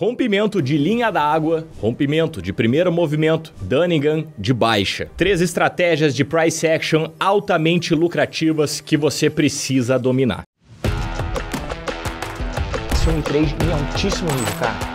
Rompimento de linha da água, rompimento de primeiro movimento, Dunningham de baixa. Três estratégias de price action altamente lucrativas que você precisa dominar. Esse é trade em altíssimo nível, cara.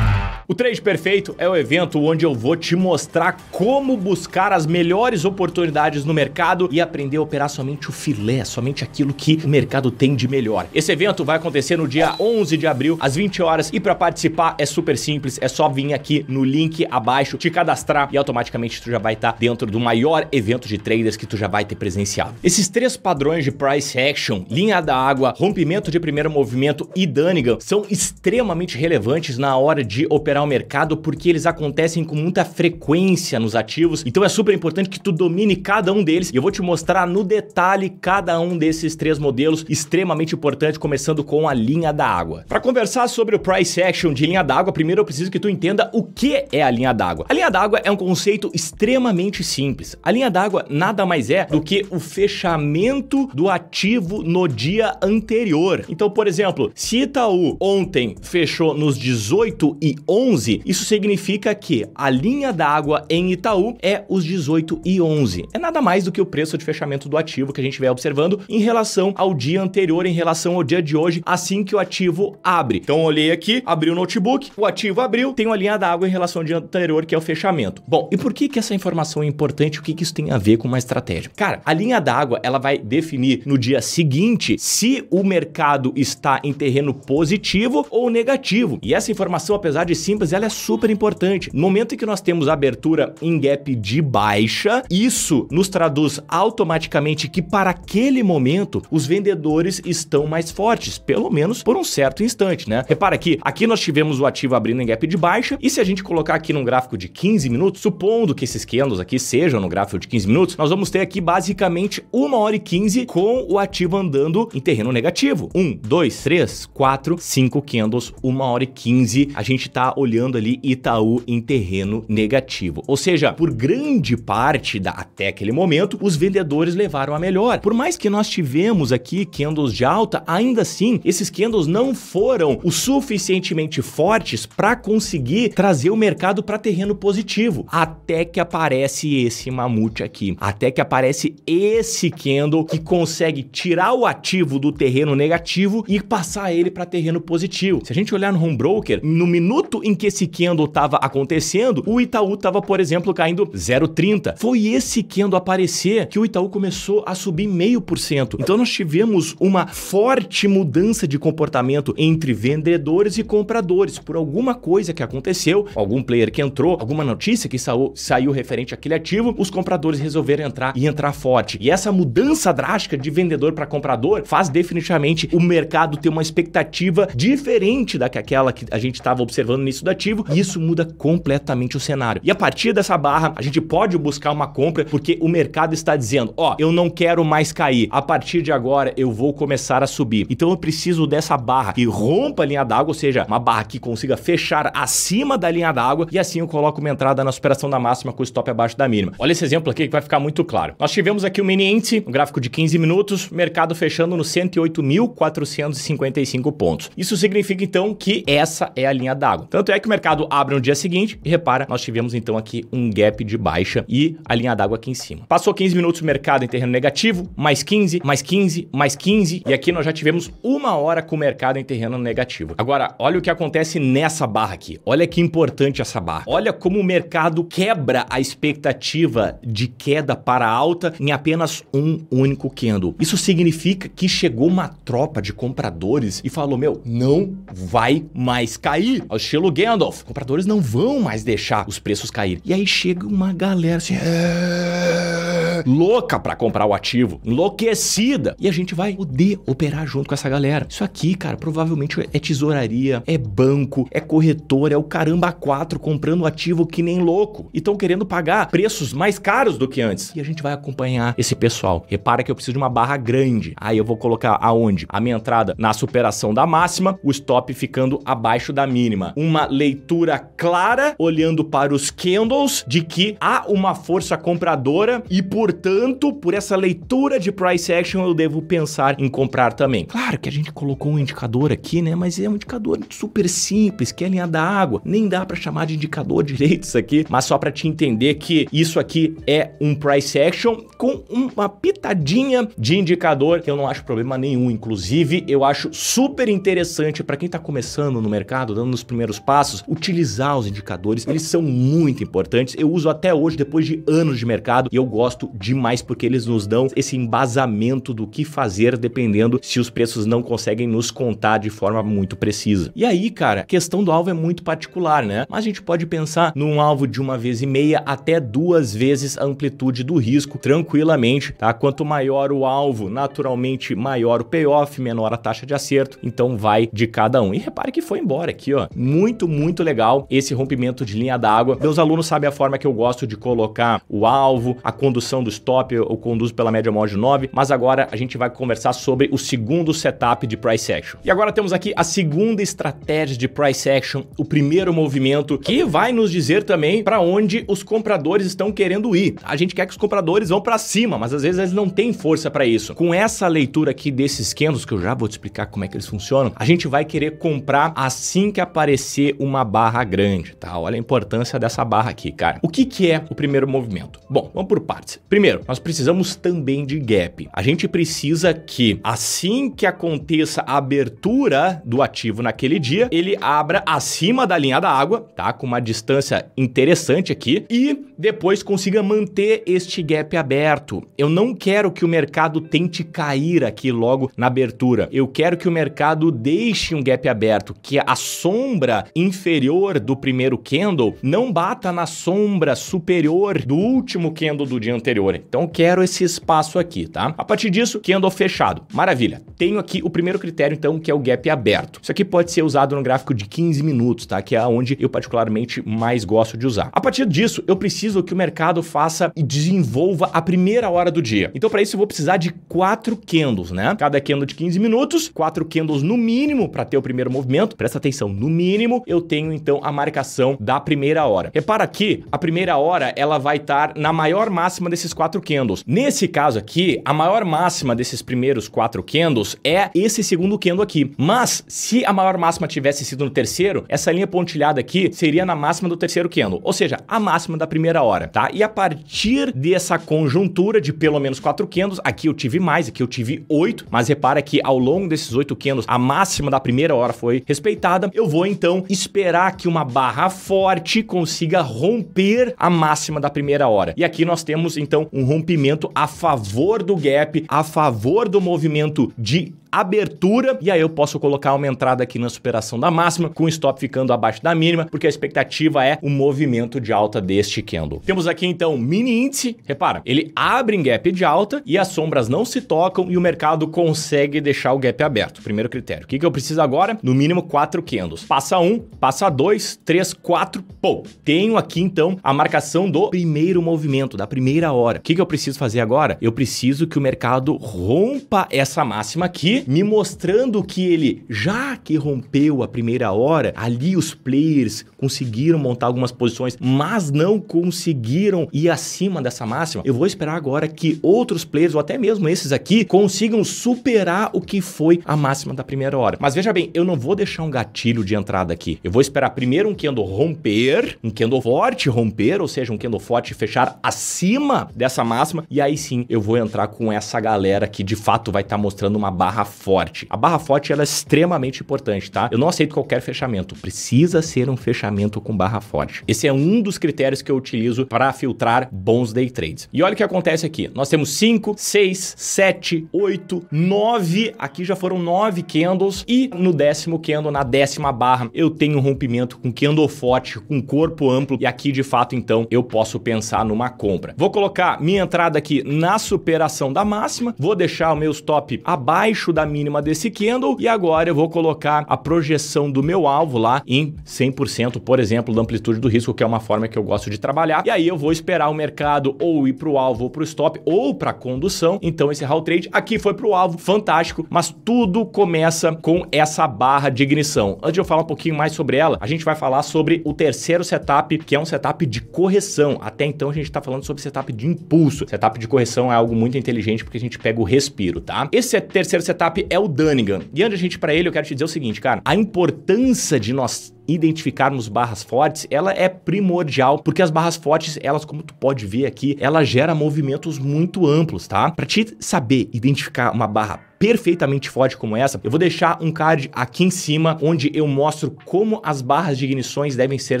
O Trade Perfeito é o evento onde eu vou te mostrar como buscar as melhores oportunidades no mercado e aprender a operar somente o filé, somente aquilo que o mercado tem de melhor. Esse evento vai acontecer no dia 11 de abril, às 20 horas, e para participar é super simples, é só vir aqui no link abaixo, te cadastrar e automaticamente tu já vai estar tá dentro do maior evento de traders que tu já vai ter presenciado. Esses três padrões de price action, linha da água, rompimento de primeiro movimento e Dunnigan são extremamente relevantes na hora de operar acompanhar o mercado porque eles acontecem com muita frequência nos ativos. Então é super importante que tu domine cada um deles. E eu vou te mostrar no detalhe cada um desses três modelos, extremamente importante, começando com a linha da água. Para conversar sobre o price action de linha d'água, primeiro eu preciso que tu entenda o que é a linha d'água. A linha d'água é um conceito extremamente simples. A linha d'água nada mais é do que o fechamento do ativo no dia anterior. Então, por exemplo, se Itaú ontem fechou nos 18 e 11 11. Isso significa que a linha da água em Itaú é os 18 e 11. É nada mais do que o preço de fechamento do ativo que a gente vai observando em relação ao dia anterior, em relação ao dia de hoje, assim que o ativo abre. Então olhei aqui, abri o notebook, o ativo abriu, tem uma linha da água em relação ao dia anterior, que é o fechamento. Bom, e por que que essa informação é importante? O que que isso tem a ver com uma estratégia? Cara, a linha da água, ela vai definir no dia seguinte se o mercado está em terreno positivo ou negativo. E essa informação, apesar de simples simples, ela é super importante. No momento em que nós temos abertura em gap de baixa, isso nos traduz automaticamente que para aquele momento os vendedores estão mais fortes, pelo menos por um certo instante, né? Repara que aqui nós tivemos o ativo abrindo em gap de baixa e se a gente colocar aqui num gráfico de 15 minutos, supondo que esses candles aqui sejam no gráfico de 15 minutos, nós vamos ter aqui basicamente 1 hora e 15 com o ativo andando em terreno negativo. 1, 2, 3, 4, 5 candles, 1 hora e 15. A gente tá olhando ali Itaú em terreno negativo. Ou seja, por grande parte da até aquele momento, os vendedores levaram a melhor. Por mais que nós tivemos aqui candles de alta, ainda assim, esses candles não foram o suficientemente fortes para conseguir trazer o mercado para terreno positivo. Até que aparece esse mamute aqui. Até que aparece esse candle que consegue tirar o ativo do terreno negativo e passar ele para terreno positivo. Se a gente olhar no home broker, no minuto em em que esse candle estava acontecendo, o Itaú estava, por exemplo, caindo 0,30. Foi esse candle aparecer que o Itaú começou a subir 0,5%. Então nós tivemos uma forte mudança de comportamento entre vendedores e compradores por alguma coisa que aconteceu, algum player que entrou, alguma notícia que saiu, saiu referente àquele ativo, os compradores resolveram entrar e entrar forte. E essa mudança drástica de vendedor para comprador faz definitivamente o mercado ter uma expectativa diferente daquela que a gente estava observando nisso ativo e isso muda completamente o cenário. E a partir dessa barra, a gente pode buscar uma compra porque o mercado está dizendo: ó, oh, eu não quero mais cair. A partir de agora, eu vou começar a subir. Então eu preciso dessa barra que rompa a linha d'água, ou seja, uma barra que consiga fechar acima da linha d'água e assim eu coloco uma entrada na superação da máxima com o stop abaixo da mínima. Olha esse exemplo aqui que vai ficar muito claro. Nós tivemos aqui o um mini índice, um gráfico de 15 minutos, mercado fechando no 108.455 pontos. Isso significa então que essa é a linha d'água. Tanto tanto é que o mercado abre no dia seguinte e repara, nós tivemos então aqui um gap de baixa e a linha d'água aqui em cima. Passou 15 minutos o mercado em terreno negativo, mais 15, mais 15, mais 15 e aqui nós já tivemos uma hora com o mercado em terreno negativo. Agora, olha o que acontece nessa barra aqui. Olha que importante essa barra. Olha como o mercado quebra a expectativa de queda para alta em apenas um único candle. Isso significa que chegou uma tropa de compradores e falou, meu, não vai mais cair. Ao estilo Gandalf. Compradores não vão mais deixar os preços cair. E aí chega uma galera assim. É, louca para comprar o ativo, enlouquecida. E a gente vai poder operar junto com essa galera. Isso aqui, cara, provavelmente é tesouraria, é banco, é corretor, é o caramba quatro comprando ativo que nem louco. E estão querendo pagar preços mais caros do que antes. E a gente vai acompanhar esse pessoal. Repara que eu preciso de uma barra grande. Aí eu vou colocar aonde? A minha entrada na superação da máxima, o stop ficando abaixo da mínima. Uma leitura clara, olhando para os candles, de que há uma força compradora e por portanto, por essa leitura de price action, eu devo pensar em comprar também. Claro que a gente colocou um indicador aqui, né? Mas é um indicador super simples, que é a linha da água. Nem dá para chamar de indicador direito isso aqui, mas só para te entender que isso aqui é um price action com uma pitadinha de indicador que eu não acho problema nenhum. Inclusive, eu acho super interessante para quem está começando no mercado, dando os primeiros passos, utilizar os indicadores. Eles são muito importantes. Eu uso até hoje, depois de anos de mercado, e eu gosto demais porque eles nos dão esse embasamento do que fazer dependendo se os preços não conseguem nos contar de forma muito precisa. E aí, cara, a questão do alvo é muito particular, né? Mas a gente pode pensar num alvo de uma vez e meia até duas vezes a amplitude do risco tranquilamente, tá? Quanto maior o alvo, naturalmente maior o payoff, menor a taxa de acerto, então vai de cada um. E repare que foi embora aqui, ó. Muito, muito legal esse rompimento de linha d'água. Meus alunos sabem a forma que eu gosto de colocar o alvo, a condução do conduz top, eu conduzo pela média mod 9, mas agora a gente vai conversar sobre o segundo setup de price action. E agora temos aqui a segunda estratégia de price action, o primeiro movimento que vai nos dizer também para onde os compradores estão querendo ir. A gente quer que os compradores vão para cima, mas às vezes eles não têm força para isso. Com essa leitura aqui desses candles, que eu já vou te explicar como é que eles funcionam, a gente vai querer comprar assim que aparecer uma barra grande, tá? Olha a importância dessa barra aqui, cara. O que que é o primeiro movimento? Bom, vamos por partes. Primeiro, nós precisamos também de gap. A gente precisa que, assim que aconteça a abertura do ativo naquele dia, ele abra acima da linha da água, tá? Com uma distância interessante aqui, e depois consiga manter este gap aberto. Eu não quero que o mercado tente cair aqui logo na abertura. Eu quero que o mercado deixe um gap aberto, que a sombra inferior do primeiro candle não bata na sombra superior do último candle do dia anterior. Então eu quero esse espaço aqui, tá? A partir disso, candle fechado. Maravilha. Tenho aqui o primeiro critério, então, que é o gap aberto. Isso aqui pode ser usado no gráfico de 15 minutos, tá? Que é onde eu particularmente mais gosto de usar. A partir disso, eu preciso que o mercado faça e desenvolva a primeira hora do dia. Então, para isso, eu vou precisar de quatro candles, né? Cada candle de 15 minutos, quatro candles no mínimo para ter o primeiro movimento. Presta atenção, no mínimo eu tenho então a marcação da primeira hora. Repara aqui, a primeira hora ela vai estar na maior máxima desses desses quatro candles. Nesse caso aqui, a maior máxima desses primeiros quatro candles é esse segundo candle aqui. Mas se a maior máxima tivesse sido no terceiro, essa linha pontilhada aqui seria na máxima do terceiro candle, ou seja, a máxima da primeira hora, tá? E a partir dessa conjuntura de pelo menos quatro candles, aqui eu tive mais, aqui eu tive oito, mas repara que ao longo desses oito candles, a máxima da primeira hora foi respeitada. Eu vou então esperar que uma barra forte consiga romper a máxima da primeira hora. E aqui nós temos então um rompimento a favor do gap, a favor do movimento de abertura e aí eu posso colocar uma entrada aqui na superação da máxima com o stop ficando abaixo da mínima, porque a expectativa é o um movimento de alta deste candle. Temos aqui então mini índice, repara, ele abre em gap de alta e as sombras não se tocam e o mercado consegue deixar o gap aberto. Primeiro critério. O que, que eu preciso agora? No mínimo quatro candles. Passa um, passa dois, três, quatro, pô. Tenho aqui então a marcação do primeiro movimento, da primeira hora. O que, que eu preciso fazer agora? Eu preciso que o mercado rompa essa máxima aqui me mostrando que ele, já que rompeu a primeira hora, ali os players conseguiram montar algumas posições, mas não conseguiram ir acima dessa máxima. Eu vou esperar agora que outros players, ou até mesmo esses aqui, consigam superar o que foi a máxima da primeira hora. Mas veja bem, eu não vou deixar um gatilho de entrada aqui. Eu vou esperar primeiro um candle romper, um candle forte romper, ou seja, um candle forte fechar acima dessa máxima, e aí sim eu vou entrar com essa galera que de fato vai estar tá mostrando uma barra Forte. A barra forte ela é extremamente importante, tá? Eu não aceito qualquer fechamento. Precisa ser um fechamento com barra forte. Esse é um dos critérios que eu utilizo para filtrar bons day trades. E olha o que acontece aqui. Nós temos 5, 6, 7, 8, 9. Aqui já foram 9 candles. E no décimo candle, na décima barra, eu tenho um rompimento com candle forte, com corpo amplo. E aqui, de fato, então, eu posso pensar numa compra. Vou colocar minha entrada aqui na superação da máxima. Vou deixar o meu stop abaixo da da mínima desse candle e agora eu vou colocar a projeção do meu alvo lá em 100%, por exemplo, da amplitude do risco, que é uma forma que eu gosto de trabalhar. E aí eu vou esperar o mercado ou ir para o alvo ou para o stop ou para condução. Então esse hall trade aqui foi para o alvo, fantástico, mas tudo começa com essa barra de ignição. Antes de eu falar um pouquinho mais sobre ela, a gente vai falar sobre o terceiro setup, que é um setup de correção. Até então a gente está falando sobre setup de impulso. Setup de correção é algo muito inteligente porque a gente pega o respiro, tá? Esse terceiro setup é o Dunnigan. E antes de a gente para ele, eu quero te dizer o seguinte, cara. A importância de nós identificarmos barras fortes, ela é primordial, porque as barras fortes, elas, como tu pode ver aqui, ela gera movimentos muito amplos, tá? Para te saber identificar uma barra perfeitamente forte como essa, eu vou deixar um card aqui em cima onde eu mostro como as barras de ignições devem ser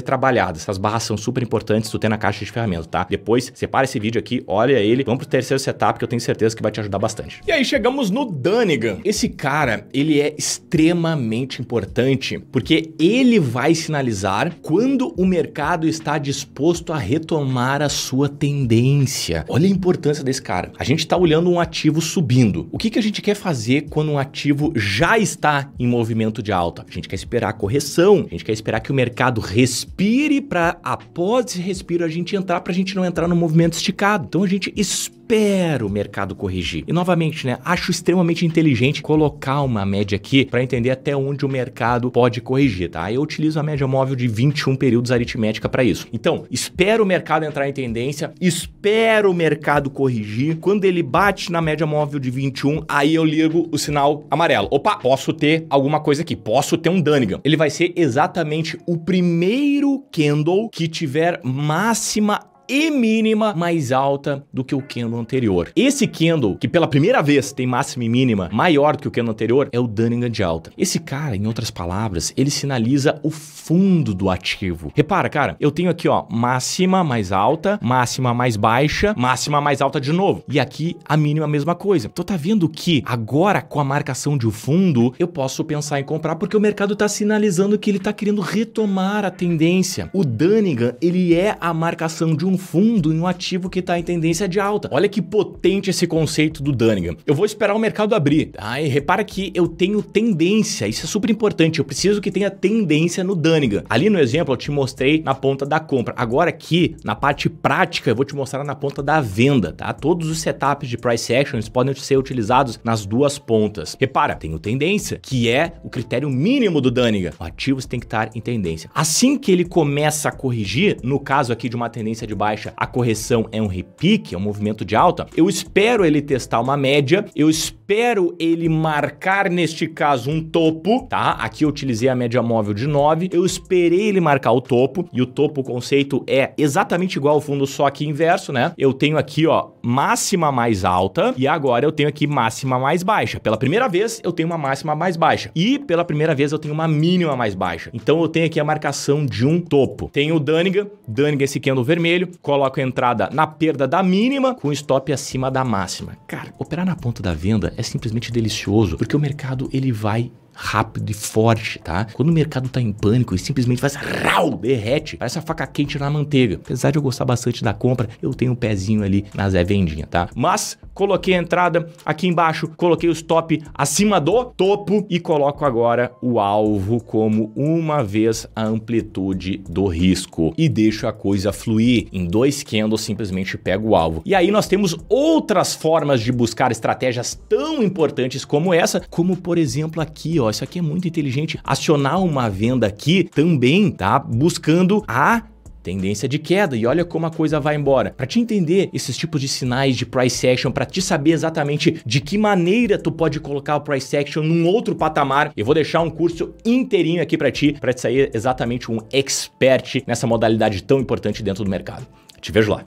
trabalhadas. Essas barras são super importantes tu tem na caixa de ferramentas, tá? Depois, separa esse vídeo aqui, olha ele, vamos pro terceiro setup que eu tenho certeza que vai te ajudar bastante. E aí chegamos no Dunigan. Esse cara, ele é extremamente importante porque ele vai vai sinalizar quando o mercado está disposto a retomar a sua tendência. Olha a importância desse cara. A gente está olhando um ativo subindo. O que, que a gente quer fazer quando um ativo já está em movimento de alta? A gente quer esperar a correção, a gente quer esperar que o mercado respire para após esse respiro a gente entrar para a gente não entrar no movimento esticado. Então a gente espera espero o mercado corrigir. E novamente, né, acho extremamente inteligente colocar uma média aqui para entender até onde o mercado pode corrigir, tá? Eu utilizo a média móvel de 21 períodos aritmética para isso. Então, espero o mercado entrar em tendência, espero o mercado corrigir. Quando ele bate na média móvel de 21, aí eu ligo o sinal amarelo. Opa, posso ter alguma coisa aqui, posso ter um Dunnigan. Ele vai ser exatamente o primeiro candle que tiver máxima e mínima mais alta do que o candle anterior. Esse candle, que pela primeira vez tem máxima e mínima maior do que o candle anterior, é o Dunningham de alta. Esse cara, em outras palavras, ele sinaliza o fundo do ativo. Repara, cara, eu tenho aqui, ó, máxima mais alta, máxima mais baixa, máxima mais alta de novo. E aqui a mínima a mesma coisa. Então tá vendo que agora com a marcação de fundo, eu posso pensar em comprar porque o mercado tá sinalizando que ele tá querendo retomar a tendência. O Dunningham, ele é a marcação de um fundo, em um ativo que está em tendência de alta. Olha que potente esse conceito do Dunningham. Eu vou esperar o mercado abrir, tá? E repara que eu tenho tendência, isso é super importante, eu preciso que tenha tendência no Dunningham. Ali no exemplo eu te mostrei na ponta da compra. Agora aqui, na parte prática, eu vou te mostrar na ponta da venda, tá? Todos os setups de price actions podem ser utilizados nas duas pontas. Repara, tenho tendência, que é o critério mínimo do Dunningham. O ativo tem que estar em tendência. Assim que ele começa a corrigir, no caso aqui de uma tendência de baixa baixa, a correção é um repique, é um movimento de alta, eu espero ele testar uma média, eu espero ele marcar, neste caso, um topo, tá? Aqui eu utilizei a média móvel de 9, eu esperei ele marcar o topo, e o topo, o conceito é exatamente igual ao fundo, só que inverso, né? Eu tenho aqui, ó, máxima mais alta, e agora eu tenho aqui máxima mais baixa. Pela primeira vez, eu tenho uma máxima mais baixa, e pela primeira vez eu tenho uma mínima mais baixa. Então eu tenho aqui a marcação de um topo. Tem o Dunnigan, Dunnigan esse candle vermelho, coloco a entrada na perda da mínima com stop acima da máxima. Cara, operar na ponta da venda é simplesmente delicioso, porque o mercado ele vai rápido e forte, tá? Quando o mercado tá em pânico e simplesmente faz rau, derrete, parece a faca quente na manteiga. Apesar de eu gostar bastante da compra, eu tenho um pezinho ali na Zé Vendinha, tá? Mas coloquei a entrada aqui embaixo, coloquei o stop acima do topo e coloco agora o alvo como uma vez a amplitude do risco e deixo a coisa fluir. Em dois candles simplesmente pego o alvo. E aí nós temos outras formas de buscar estratégias tão importantes como essa, como por exemplo aqui, ó, isso aqui é muito inteligente. Acionar uma venda aqui também, tá? Buscando a tendência de queda e olha como a coisa vai embora. Para te entender esses tipos de sinais de price action, para te saber exatamente de que maneira tu pode colocar o price action num outro patamar, eu vou deixar um curso inteirinho aqui para ti, para te sair exatamente um expert nessa modalidade tão importante dentro do mercado. Te vejo lá.